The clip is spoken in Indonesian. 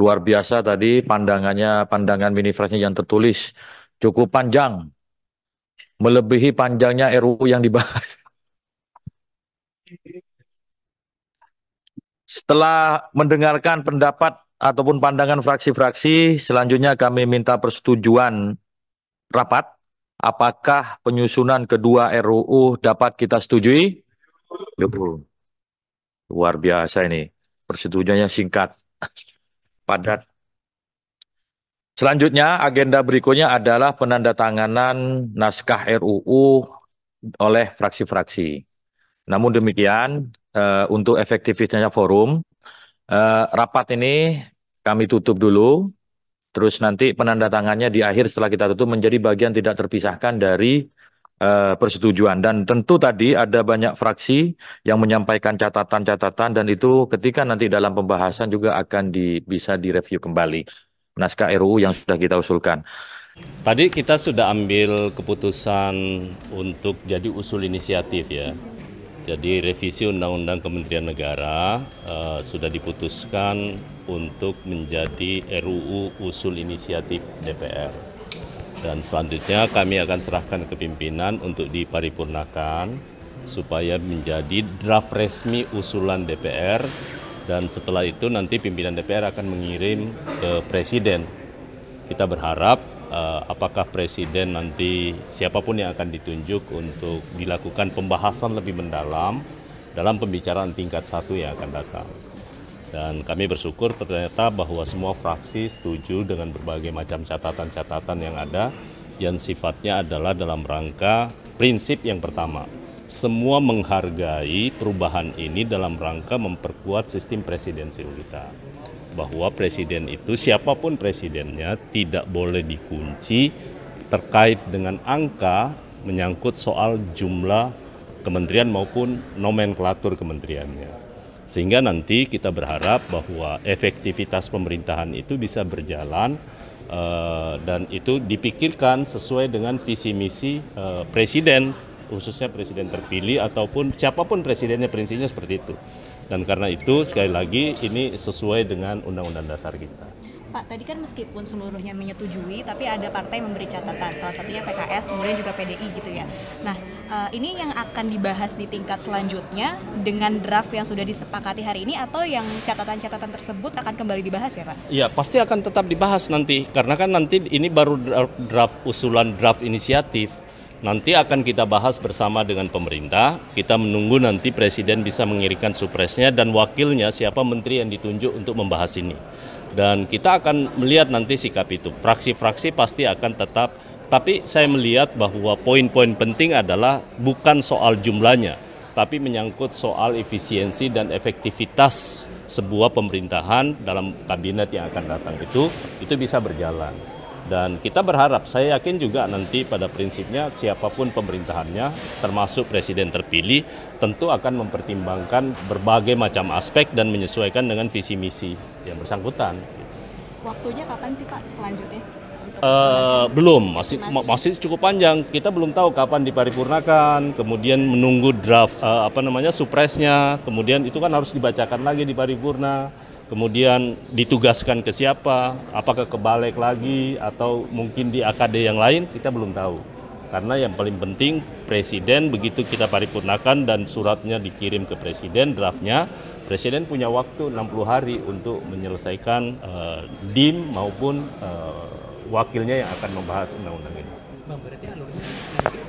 Luar biasa tadi pandangannya, pandangan minifrasnya yang tertulis cukup panjang, melebihi panjangnya RUU yang dibahas. Setelah mendengarkan pendapat ataupun pandangan fraksi-fraksi, selanjutnya kami minta persetujuan rapat. Apakah penyusunan kedua RUU dapat kita setujui? Luar biasa ini. Persetujuannya singkat padat. Selanjutnya agenda berikutnya adalah penandatanganan naskah RUU oleh fraksi-fraksi. Namun demikian uh, untuk efektivitasnya forum uh, rapat ini kami tutup dulu. Terus nanti penandatangannya di akhir setelah kita tutup menjadi bagian tidak terpisahkan dari Eh, persetujuan dan tentu tadi ada banyak fraksi yang menyampaikan catatan-catatan dan itu ketika nanti dalam pembahasan juga akan di, bisa direview kembali naskah RUU yang sudah kita usulkan. Tadi kita sudah ambil keputusan untuk jadi usul inisiatif ya. Jadi revisi Undang-Undang Kementerian Negara uh, sudah diputuskan untuk menjadi RUU usul inisiatif DPR. Dan selanjutnya kami akan serahkan ke pimpinan untuk diparipurnakan supaya menjadi draft resmi usulan DPR dan setelah itu nanti pimpinan DPR akan mengirim ke presiden. Kita berharap eh, apakah presiden nanti siapapun yang akan ditunjuk untuk dilakukan pembahasan lebih mendalam dalam pembicaraan tingkat satu yang akan datang. Dan kami bersyukur ternyata bahwa semua fraksi setuju dengan berbagai macam catatan-catatan yang ada yang sifatnya adalah dalam rangka prinsip yang pertama. Semua menghargai perubahan ini dalam rangka memperkuat sistem presidensial kita. Bahwa presiden itu siapapun presidennya tidak boleh dikunci terkait dengan angka menyangkut soal jumlah kementerian maupun nomenklatur kementeriannya. Sehingga nanti kita berharap bahwa efektivitas pemerintahan itu bisa berjalan uh, dan itu dipikirkan sesuai dengan visi misi uh, presiden khususnya presiden terpilih ataupun siapapun presidennya prinsipnya seperti itu. Dan karena itu sekali lagi ini sesuai dengan undang-undang dasar kita. Pak, tadi kan meskipun seluruhnya menyetujui, tapi ada partai memberi catatan. Salah satunya PKS, kemudian juga PDI gitu ya. Nah, eh, ini yang akan dibahas di tingkat selanjutnya dengan draft yang sudah disepakati hari ini atau yang catatan-catatan tersebut akan kembali dibahas ya Pak? ya pasti akan tetap dibahas nanti. Karena kan nanti ini baru draft usulan draft inisiatif. Nanti akan kita bahas bersama dengan pemerintah. Kita menunggu nanti Presiden bisa mengirimkan supresnya dan wakilnya siapa menteri yang ditunjuk untuk membahas ini. Dan kita akan melihat nanti sikap itu. Fraksi-fraksi pasti akan tetap, tapi saya melihat bahwa poin-poin penting adalah bukan soal jumlahnya, tapi menyangkut soal efisiensi dan efektivitas sebuah pemerintahan dalam kabinet yang akan datang itu, itu bisa berjalan. Dan kita berharap, saya yakin juga nanti pada prinsipnya siapapun pemerintahannya, termasuk presiden terpilih, tentu akan mempertimbangkan berbagai macam aspek dan menyesuaikan dengan visi misi yang bersangkutan. Waktunya kapan sih Pak selanjutnya? Uh, belum masih, masih masih cukup panjang kita belum tahu kapan diparipurnakan kemudian menunggu draft uh, apa namanya supresnya kemudian itu kan harus dibacakan lagi di paripurna kemudian ditugaskan ke siapa, apakah ke balik lagi atau mungkin di AKD yang lain, kita belum tahu. Karena yang paling penting Presiden begitu kita paripurnakan dan suratnya dikirim ke Presiden, draftnya, Presiden punya waktu 60 hari untuk menyelesaikan uh, eh, DIM maupun uh, wakilnya yang akan membahas undang-undang ini. Bang, berarti alurnya